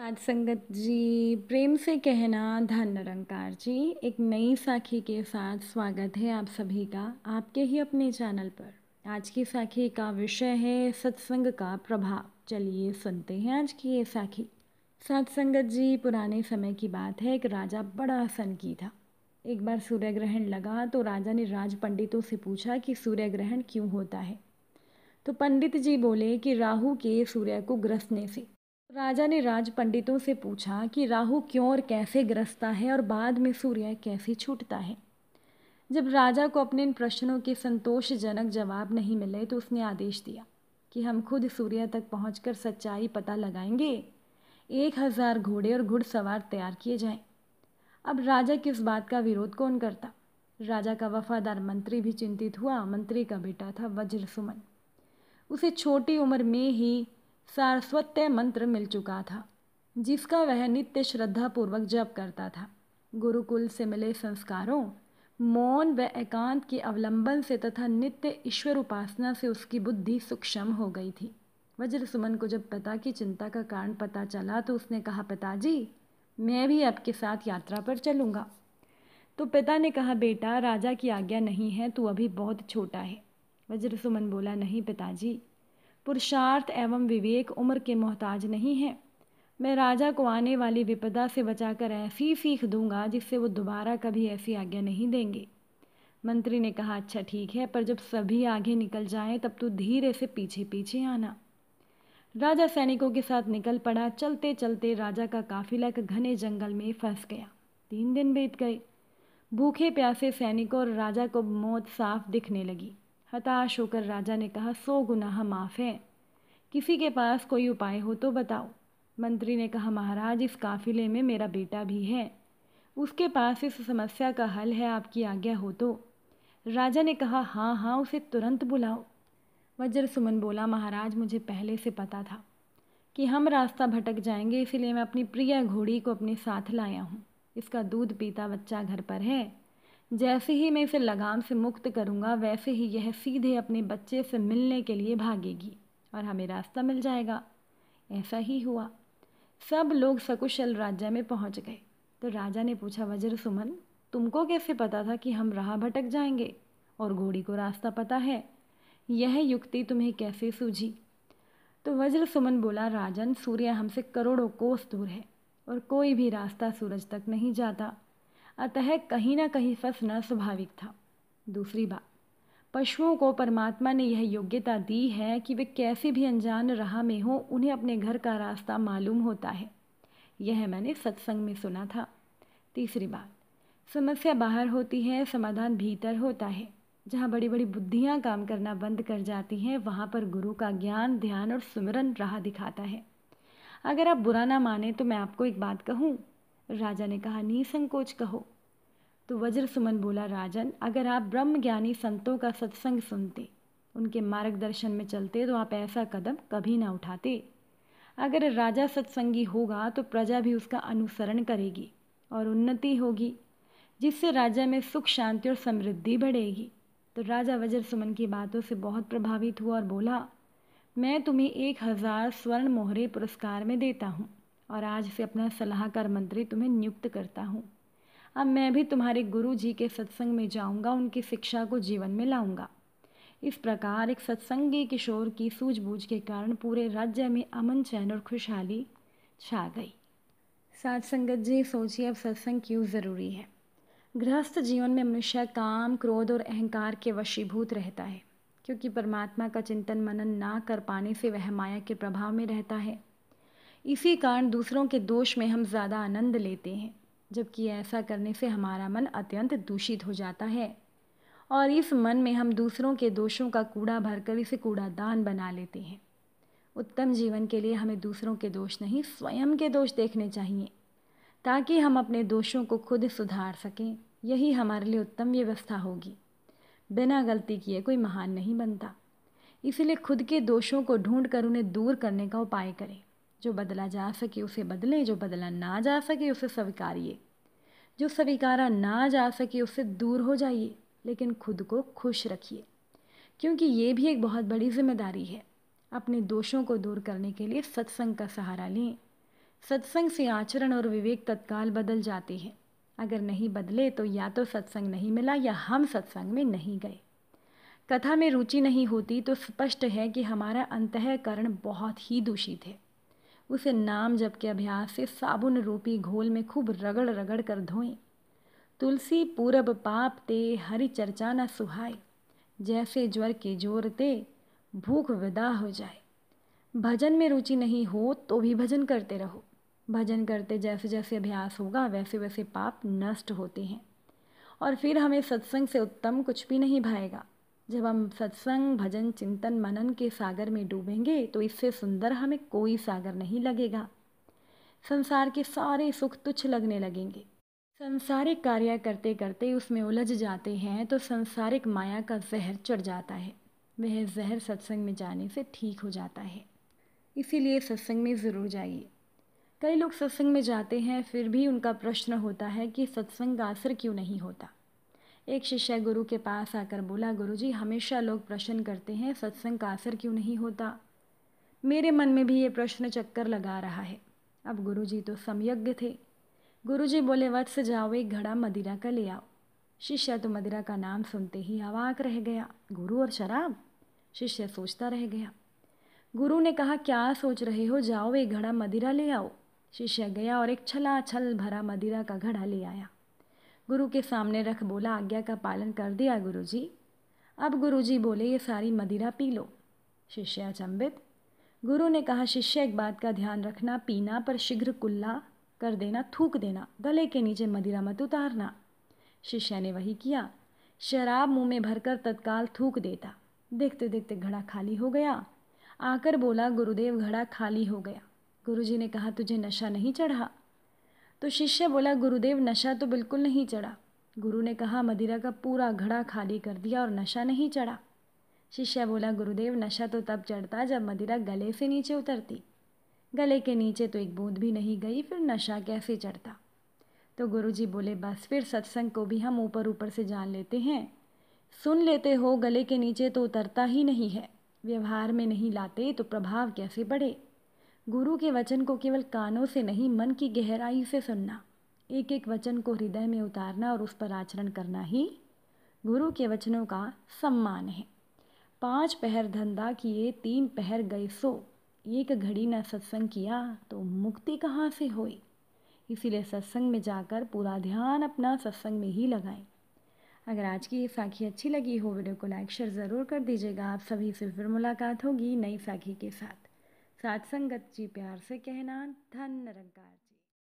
साध संगत जी प्रेम से कहना धन निरंकार जी एक नई साखी के साथ स्वागत है आप सभी का आपके ही अपने चैनल पर आज की साखी का विषय है सत्संग का प्रभाव चलिए सुनते हैं आज की ये साखी साध संगत जी पुराने समय की बात है एक राजा बड़ा की था एक बार सूर्य ग्रहण लगा तो राजा ने राज पंडितों से पूछा कि सूर्य ग्रहण क्यों होता है तो पंडित जी बोले कि राहु के सूर्य को ग्रसने से राजा ने राज पंडितों से पूछा कि राहु क्यों और कैसे ग्रसता है और बाद में सूर्य कैसे छूटता है जब राजा को अपने इन प्रश्नों के संतोषजनक जवाब नहीं मिले तो उसने आदेश दिया कि हम खुद सूर्य तक पहुँच सच्चाई पता लगाएंगे एक हज़ार घोड़े और घुड़सवार तैयार किए जाएं। अब राजा किस बात का विरोध कौन करता राजा का वफादार मंत्री भी चिंतित हुआ मंत्री का बेटा था वज्र सुमन उसे छोटी उम्र में ही सारस्वत्य मंत्र मिल चुका था जिसका वह नित्य श्रद्धापूर्वक जप करता था गुरुकुल से मिले संस्कारों मौन व एकांत के अवलंबन से तथा नित्य ईश्वर उपासना से उसकी बुद्धि सूक्ष्म हो गई थी वज्र सुमन को जब पिता की चिंता का कारण पता चला तो उसने कहा पिताजी मैं भी आपके साथ यात्रा पर चलूँगा तो पिता ने कहा बेटा राजा की आज्ञा नहीं है तू अभी बहुत छोटा है वज्र सुमन बोला नहीं पिताजी पुरुषार्थ एवं विवेक उम्र के मोहताज नहीं हैं मैं राजा को आने वाली विपदा से बचाकर ऐसी सीख दूंगा जिससे वो दोबारा कभी ऐसी आज्ञा नहीं देंगे मंत्री ने कहा अच्छा ठीक है पर जब सभी आगे निकल जाएं तब तू धीरे से पीछे पीछे आना राजा सैनिकों के साथ निकल पड़ा चलते चलते राजा का काफिला एक घने जंगल में फंस गया तीन दिन बीत गए भूखे प्यासे सैनिकों और राजा को मौत साफ दिखने लगी हताश होकर राजा ने कहा सौ गुनाह माफ़ है किसी के पास कोई उपाय हो तो बताओ मंत्री ने कहा महाराज इस काफ़िले में मेरा बेटा भी है उसके पास इस समस्या का हल है आपकी आज्ञा हो तो राजा ने कहा हाँ हाँ उसे तुरंत बुलाओ वज्र सुमन बोला महाराज मुझे पहले से पता था कि हम रास्ता भटक जाएंगे इसलिए मैं अपनी प्रिय घोड़ी को अपने साथ लाया हूँ इसका दूध पीता बच्चा घर पर है जैसे ही मैं इसे लगाम से मुक्त करूँगा वैसे ही यह सीधे अपने बच्चे से मिलने के लिए भागेगी और हमें रास्ता मिल जाएगा ऐसा ही हुआ सब लोग सकुशल राज्य में पहुंच गए तो राजा ने पूछा वज्र सुमन तुमको कैसे पता था कि हम राह भटक जाएंगे और घोड़ी को रास्ता पता है यह युक्ति तुम्हें कैसे सूझी तो वज्र सुमन बोला राजन सूर्य हमसे करोड़ों कोस दूर है और कोई भी रास्ता सूरज तक नहीं जाता अतः कहीं ना कहीं फंसना स्वाभाविक था दूसरी बात पशुओं को परमात्मा ने यह योग्यता दी है कि वे कैसे भी अनजान राह में हों उन्हें अपने घर का रास्ता मालूम होता है यह मैंने सत्संग में सुना था तीसरी बात समस्या बाहर होती है समाधान भीतर होता है जहाँ बड़ी बड़ी बुद्धियाँ काम करना बंद कर जाती हैं वहाँ पर गुरु का ज्ञान ध्यान और सुमरन राह दिखाता है अगर आप बुरा ना माने तो मैं आपको एक बात कहूँ राजा ने कहा निसंकोच कहो तो वज्र सुमन बोला राजन अगर आप ब्रह्म ज्ञानी संतों का सत्संग सुनते उनके मार्गदर्शन में चलते तो आप ऐसा कदम कभी ना उठाते अगर राजा सत्संगी होगा तो प्रजा भी उसका अनुसरण करेगी और उन्नति होगी जिससे राजा में सुख शांति और समृद्धि बढ़ेगी तो राजा वज्र सुमन की बातों से बहुत प्रभावित हुआ और बोला मैं तुम्हें एक हज़ार स्वर्ण मोहरे पुरस्कार में देता हूँ और आज से अपना सलाहकार मंत्री तुम्हें नियुक्त करता हूँ अब मैं भी तुम्हारे गुरु जी के सत्संग में जाऊँगा उनकी शिक्षा को जीवन में लाऊँगा इस प्रकार एक सत्संगी किशोर की सूझबूझ के कारण पूरे राज्य में अमन चैन और खुशहाली छा गई साथ संगत जी सोचिए अब सत्संग क्यों ज़रूरी है गृहस्थ जीवन में मनुष्य काम क्रोध और अहंकार के वशीभूत रहता है क्योंकि परमात्मा का चिंतन मनन ना कर पाने से वह माया के प्रभाव में रहता है इसी कारण दूसरों के दोष में हम ज़्यादा आनंद लेते हैं जबकि ऐसा करने से हमारा मन अत्यंत दूषित हो जाता है और इस मन में हम दूसरों के दोषों का कूड़ा भरकर इसे कूड़ादान बना लेते हैं उत्तम जीवन के लिए हमें दूसरों के दोष नहीं स्वयं के दोष देखने चाहिए ताकि हम अपने दोषों को खुद सुधार सकें यही हमारे लिए उत्तम व्यवस्था होगी बिना गलती किए कोई महान नहीं बनता इसलिए खुद के दोषों को ढूंढ कर उन्हें दूर करने का उपाय करें जो बदला जा सके उसे बदलें जो बदला ना जा सके उसे स्वीकारिए जो स्वीकारा ना जा सके उससे दूर हो जाइए लेकिन खुद को खुश रखिए क्योंकि ये भी एक बहुत बड़ी जिम्मेदारी है अपने दोषों को दूर करने के लिए सत्संग का सहारा लें सत्संग से आचरण और विवेक तत्काल बदल जाते हैं अगर नहीं बदले तो या तो सत्संग नहीं मिला या हम सत्संग में नहीं गए कथा में रुचि नहीं होती तो स्पष्ट है कि हमारा अंतकरण बहुत ही दूषित है उसे नाम जप के अभ्यास से साबुन रूपी घोल में खूब रगड़ रगड़ कर धोएं तुलसी पूरब पाप ते हरि चर्चा न सुहाए जैसे ज्वर के जोर ते भूख विदा हो जाए भजन में रुचि नहीं हो तो भी भजन करते रहो भजन करते जैसे जैसे अभ्यास होगा वैसे वैसे पाप नष्ट होते हैं और फिर हमें सत्संग से उत्तम कुछ भी नहीं भाएगा जब हम सत्संग भजन चिंतन मनन के सागर में डूबेंगे तो इससे सुंदर हमें कोई सागर नहीं लगेगा संसार के सारे सुख तुच्छ लगने लगेंगे संसारिक कार्य करते करते उसमें उलझ जाते हैं तो संसारिक माया का जहर चढ़ जाता है वह जहर सत्संग में जाने से ठीक हो जाता है इसीलिए सत्संग में ज़रूर जाइए कई लोग सत्संग में जाते हैं फिर भी उनका प्रश्न होता है कि सत्संग का असर क्यों नहीं होता एक शिष्य गुरु के पास आकर बोला गुरुजी हमेशा लोग प्रश्न करते हैं सत्संग का असर क्यों नहीं होता मेरे मन में भी ये प्रश्न चक्कर लगा रहा है अब गुरुजी तो समयज्ञ थे गुरुजी बोले वत्स जाओ एक घड़ा मदिरा का ले आओ शिष्य तो मदिरा का नाम सुनते ही अवाक रह गया गुरु और शराब शिष्य सोचता रह गया गुरु ने कहा क्या सोच रहे हो जाओ एक घड़ा मदिरा ले आओ शिष्य गया और एक छला छल भरा मदिरा का घड़ा ले आया गुरु के सामने रख बोला आज्ञा का पालन कर दिया गुरु जी अब गुरु जी बोले ये सारी मदिरा पी लो शिष्य अचंबित गुरु ने कहा शिष्य एक बात का ध्यान रखना पीना पर शीघ्र कुल्ला कर देना थूक देना गले के नीचे मदिरा मत उतारना शिष्य ने वही किया शराब मुंह में भरकर तत्काल थूक देता देखते देखते घड़ा खाली हो गया आकर बोला गुरुदेव घड़ा खाली हो गया गुरुजी ने कहा तुझे नशा नहीं चढ़ा तो शिष्य बोला गुरुदेव नशा तो बिल्कुल नहीं चढ़ा गुरु ने कहा मदिरा का पूरा घड़ा खाली कर दिया और नशा नहीं चढ़ा शिष्य बोला गुरुदेव नशा तो तब चढ़ता जब मदिरा गले से नीचे उतरती गले के नीचे तो एक बूंद भी नहीं गई फिर नशा कैसे चढ़ता तो गुरुजी बोले बस फिर सत्संग को भी हम ऊपर ऊपर से जान लेते हैं सुन लेते हो गले के नीचे तो उतरता ही नहीं है व्यवहार में नहीं लाते तो प्रभाव कैसे बढ़े गुरु के वचन को केवल कानों से नहीं मन की गहराई से सुनना एक एक वचन को हृदय में उतारना और उस पर आचरण करना ही गुरु के वचनों का सम्मान है पांच पहर धंधा किए तीन पहर गए सो एक घड़ी न सत्संग किया तो मुक्ति कहाँ से होई इसीलिए सत्संग में जाकर पूरा ध्यान अपना सत्संग में ही लगाएं अगर आज की ये साखी अच्छी लगी हो वीडियो को लाइक शेयर ज़रूर कर दीजिएगा आप सभी से फिर मुलाकात होगी नई साखी के साथ सात संगत जी प्यार से कहना धन निरंकार